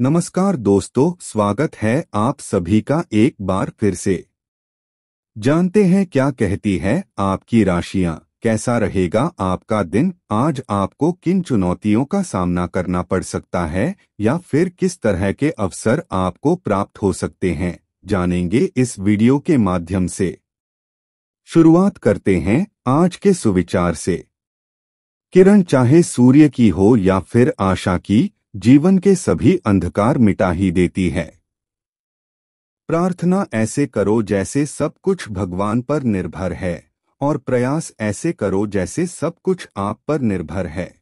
नमस्कार दोस्तों स्वागत है आप सभी का एक बार फिर से जानते हैं क्या कहती है आपकी राशियां कैसा रहेगा आपका दिन आज आपको किन चुनौतियों का सामना करना पड़ सकता है या फिर किस तरह के अवसर आपको प्राप्त हो सकते हैं जानेंगे इस वीडियो के माध्यम से शुरुआत करते हैं आज के सुविचार से किरण चाहे सूर्य की हो या फिर आशा की जीवन के सभी अंधकार मिटा ही देती है प्रार्थना ऐसे करो जैसे सब कुछ भगवान पर निर्भर है और प्रयास ऐसे करो जैसे सब कुछ आप पर निर्भर है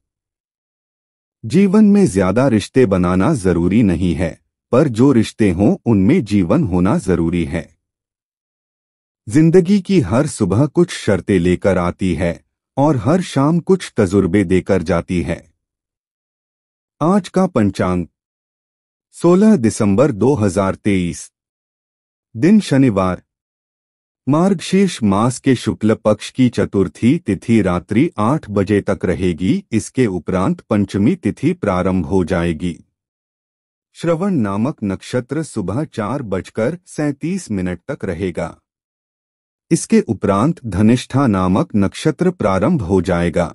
जीवन में ज्यादा रिश्ते बनाना जरूरी नहीं है पर जो रिश्ते हों उनमें जीवन होना जरूरी है जिंदगी की हर सुबह कुछ शर्तें लेकर आती है और हर शाम कुछ तजुर्बे देकर जाती है आज का पंचांग 16 दिसंबर 2023 दिन शनिवार मार्गशीर्ष मास के शुक्ल पक्ष की चतुर्थी तिथि रात्रि 8 बजे तक रहेगी इसके उपरांत पंचमी तिथि प्रारंभ हो जाएगी श्रवण नामक नक्षत्र सुबह चार बजकर सैतीस मिनट तक रहेगा इसके उपरांत धनिष्ठा नामक नक्षत्र प्रारंभ हो जाएगा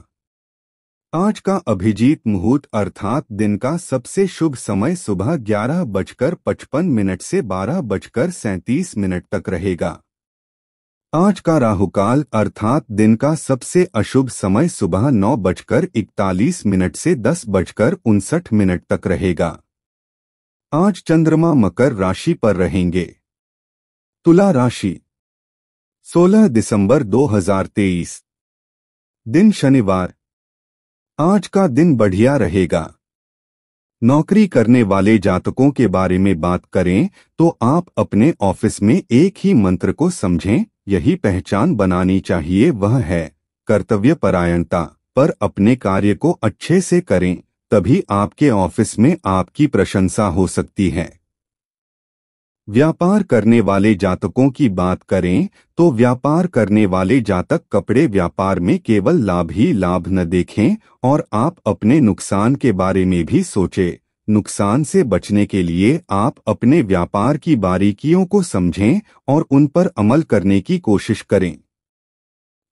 आज का अभिजीत मुहूर्त अर्थात दिन का सबसे शुभ समय सुबह ग्यारह बजकर पचपन मिनट से बारह बजकर सैंतीस मिनट तक रहेगा आज का राहुकाल अर्थात दिन का सबसे अशुभ समय सुबह नौ बजकर इकतालीस मिनट से दस बजकर उनसठ मिनट तक रहेगा आज चंद्रमा मकर राशि पर रहेंगे तुला राशि 16 दिसंबर 2023 दिन शनिवार आज का दिन बढ़िया रहेगा नौकरी करने वाले जातकों के बारे में बात करें तो आप अपने ऑफिस में एक ही मंत्र को समझें यही पहचान बनानी चाहिए वह है कर्तव्य परायणता पर अपने कार्य को अच्छे से करें तभी आपके ऑफिस में आपकी प्रशंसा हो सकती है व्यापार करने वाले जातकों की बात करें तो व्यापार करने वाले जातक कपड़े व्यापार में केवल लाभ ही लाभ न देखें और आप अपने नुकसान के बारे में भी सोचें नुकसान से बचने के लिए आप अपने व्यापार की बारीकियों को समझें और उन पर अमल करने की कोशिश करें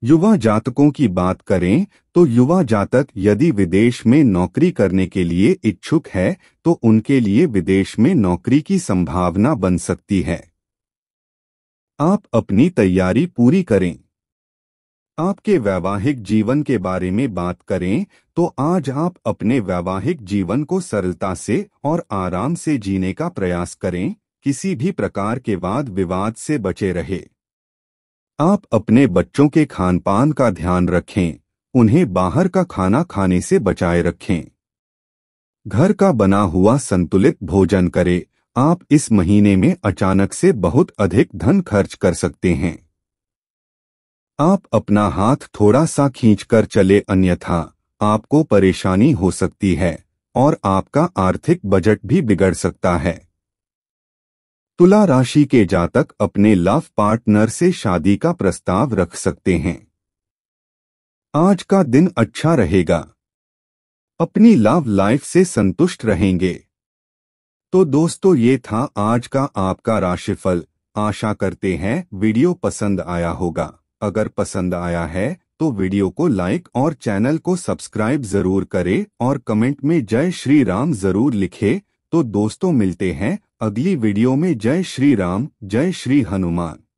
युवा जातकों की बात करें तो युवा जातक यदि विदेश में नौकरी करने के लिए इच्छुक है तो उनके लिए विदेश में नौकरी की संभावना बन सकती है आप अपनी तैयारी पूरी करें आपके वैवाहिक जीवन के बारे में बात करें तो आज आप अपने वैवाहिक जीवन को सरलता से और आराम से जीने का प्रयास करें किसी भी प्रकार के वाद विवाद से बचे रहें। आप अपने बच्चों के खान पान का ध्यान रखें उन्हें बाहर का खाना खाने से बचाए रखें घर का बना हुआ संतुलित भोजन करें आप इस महीने में अचानक से बहुत अधिक धन खर्च कर सकते हैं आप अपना हाथ थोड़ा सा खींचकर चले अन्यथा आपको परेशानी हो सकती है और आपका आर्थिक बजट भी बिगड़ सकता है तुला राशि के जातक अपने लव पार्टनर से शादी का प्रस्ताव रख सकते हैं आज का दिन अच्छा रहेगा अपनी लव लाइफ से संतुष्ट रहेंगे तो दोस्तों ये था आज का आपका राशिफल आशा करते हैं वीडियो पसंद आया होगा अगर पसंद आया है तो वीडियो को लाइक और चैनल को सब्सक्राइब जरूर करें और कमेंट में जय श्री राम जरूर लिखें तो दोस्तों मिलते हैं अगली वीडियो में जय श्री राम जय श्री हनुमान